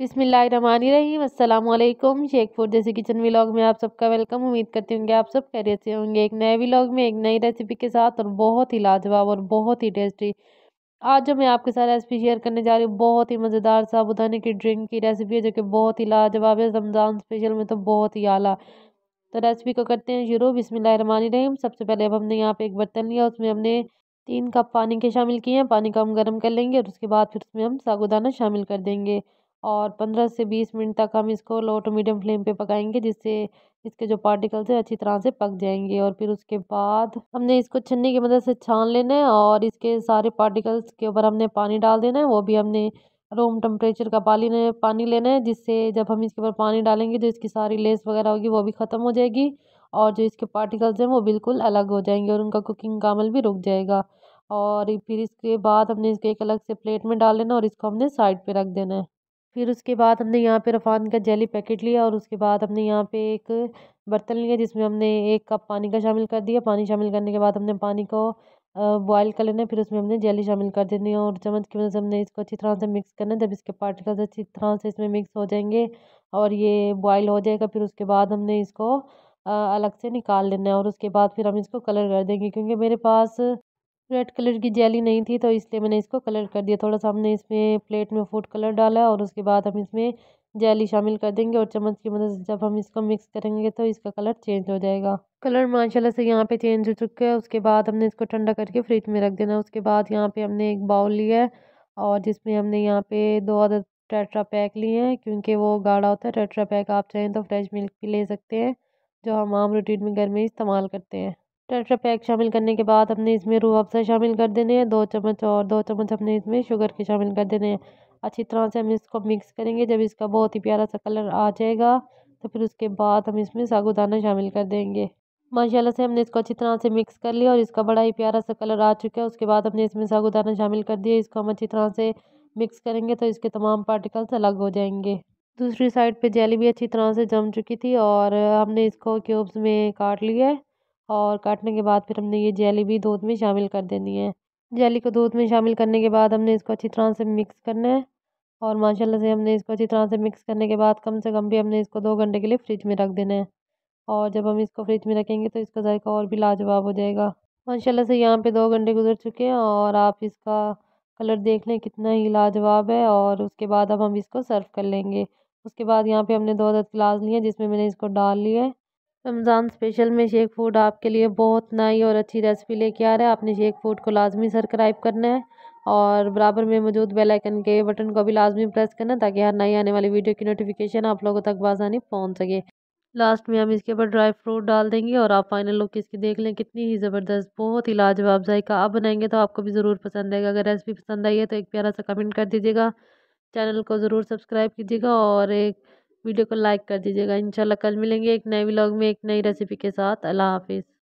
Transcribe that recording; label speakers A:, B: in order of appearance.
A: बिसमीम shake food जैसे kitchen vlog में आप सबका वेलकम उम्मीद करती हूँ कि आप सब कैरियर से होंगे एक नए व्लॉग में एक नई रेसिपी के साथ और बहुत ही लाजवाब और बहुत ही टेस्टी आज जो मैं आपके साथ रेसिपी शेयर करने जा रही हूँ बहुत ही मज़ेदार साबुदाने की ड्रिंक की रेसिपी है जो कि बहुत ही लाजवाब है रमज़ान स्पेशल में तो बहुत ही आला तो रेसिपी को करते हैं शुरू बिसमीम सबसे पहले अब हमने यहाँ पर एक बर्तन लिया उसमें हमने तीन कप पानी के शामिल किए हैं पानी को हम गर्म कर लेंगे और उसके बाद फिर उसमें हम साबुदाना शामिल कर देंगे और पंद्रह से बीस मिनट तक हम इसको लो टू मीडियम फ्लेम पे पकाएंगे जिससे इसके जो पार्टिकल्स हैं अच्छी तरह से पक जाएंगे और फिर उसके बाद हमने इसको छन्नी की मदद मतलब से छान लेना है और इसके सारे पार्टिकल्स के ऊपर हमने पानी डाल देना है वो भी हमने रूम टेम्परेचर का पानी ने, पानी लेना है जिससे जब हम इसके ऊपर पानी डालेंगे तो इसकी सारी लेस वगैरह होगी वो भी ख़त्म हो जाएगी और जो इसके पार्टिकल्स हैं वो बिल्कुल अलग हो जाएंगे और उनका कुकिंग का अमल भी रुक जाएगा और फिर इसके बाद हमने इसको एक अलग से प्लेट में डाल लेना और इसको हमने साइड पे रख देना है फिर उसके बाद हमने यहाँ पे रफ़ान का जेली पैकेट लिया और उसके बाद हमने यहाँ पे एक बर्तन लिया जिसमें हमने एक कप पानी का शामिल कर दिया पानी शामिल करने के बाद हमने पानी को बॉयल कर लेना है फिर उसमें हमने जेली शामिल कर देनी है और चम्मच की मदद से हमने इसको अच्छी तरह से मिक्स करना है जब इसके पार्टिकल्स अच्छी तरह से इसमें मिक्स हो जाएंगे और ये बॉयल हो जाएगा फिर उसके बाद हमने इसको अलग से निकाल लेना है और उसके बाद फिर हम इसको कलर कर देंगे क्योंकि मेरे पास रेड कलर की जेली नहीं थी तो इसलिए मैंने इसको कलर कर दिया थोड़ा सा हमने इसमें प्लेट में फूड कलर डाला और उसके बाद हम इसमें जेली शामिल कर देंगे और चम्मच की मदद से जब हम इसको मिक्स करेंगे तो इसका कलर चेंज हो जाएगा कलर माशाल्लाह से यहाँ पे चेंज हो चुका है उसके बाद हमने इसको ठंडा करके फ्रिज में रख देना उसके बाद यहाँ पे हमने एक बाउल लिया है और जिसमें हमने यहाँ पे दो अदर टेट्रा पैक लिए हैं क्योंकि वो गाढ़ा होता है टेट्रा पैक आप चाहें तो फ्रेश मिल्क भी ले सकते हैं जो हम आम रूटीन में घर में इस्तेमाल करते हैं टेट्रा पैक शामिल करने के बाद हमने इसमें रूह अफ़ज़ा शामिल कर देने हैं दो चम्मच और दो चम्मच हमने इसमें शुगर के शामिल कर देने हैं अच्छी तरह से हम इसको मिक्स करेंगे जब इसका बहुत ही प्यारा सा कलर आ जाएगा तो फिर उसके बाद हम इसमें सागुदाना शामिल कर देंगे माशाल्लाह से हमने इसको अच्छी तरह से मिक्स कर लिया और इसका बड़ा ही प्यारा सा कलर आ चुका है उसके बाद हमने इसमें सागुदाना शामिल कर दिया इसको हम अच्छी तरह से मिक्स करेंगे तो इसके तमाम पार्टिकल्स अलग हो जाएंगे दूसरी साइड पे जेली भी अच्छी तरह से जम चुकी थी और हमने इसको क्यूब्स में काट लिया है और काटने के बाद फिर हमने ये जेली भी दूध में शामिल कर देनी है जेली को दूध में शामिल करने के बाद हमने इसको अच्छी तरह से मिक्स करना है और माशाल्लाह से हमने इसको अच्छी तरह से मिक्स करने के बाद कम से कम भी हमने इसको दो घंटे के लिए फ्रिज में रख देना है और जब हम इसको फ्रिज में रखेंगे तो इसका जायका और भी लाजवाब हो जाएगा माशाल्लाह से यहाँ पर दो घंटे गुजर चुके हैं और आप इसका कलर देख लें कितना ही लाजवाब है और उसके बाद अब हम इसको सर्व कर लेंगे उसके बाद यहाँ पे हमने दो दस गिलास लिए जिसमें मैंने इसको डाल लिया है रमज़ान स्पेशल में शेक फूड आपके लिए बहुत नई और अच्छी रेसिपी लेके आ रहा है आपने शेक फूड को लाजमी सब्सक्राइब करना है और बराबर में मौजूद बेल आइकन के बटन को भी लाजमी प्रेस करना है ताकि हर नई आने वाली वीडियो की नोटिफिकेशन आप लोगों तक बासानी पहुँच सके लास्ट में हम इसके ऊपर ड्राई फ्रूट डाल देंगे और आप फाइनल लुक इसकी देख लें कितनी ही ज़बरदस्त बहुत ही लाजवाब जायका आप बनाएंगे तो आपको भी ज़रूर पसंद आएगा अगर रेसिपी पसंद आई है तो एक प्यारा सा कमेंट कर दीजिएगा चैनल को ज़रूर सब्सक्राइब कीजिएगा और एक वीडियो को लाइक कर दीजिएगा इंशाल्लाह कल मिलेंगे एक नए व्लॉग में एक नई रेसिपी के साथ अल्लाह हाफिज़